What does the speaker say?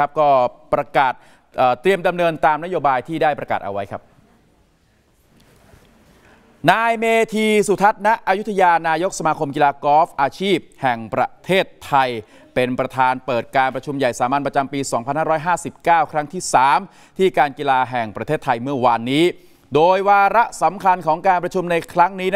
ครับก็ประกาศเตรียมดำเนินตามนโยบายที่ได้ประกาศเอาไว้ครับ นายเมธีสุทัศน์ณอยุธยานายกสมาคมกีฬากอล์ฟอาชีพ แห่งประเทศไทยเป็นประธานเปิดการประชุมใหญ่สามัญประจำปี 2559 ครั้งที่ 3 ที่การกีฬาแห่งประเทศไทยเมื่อวานนี้ โดยวาระสำคัญของการประชุมในครั้งนี้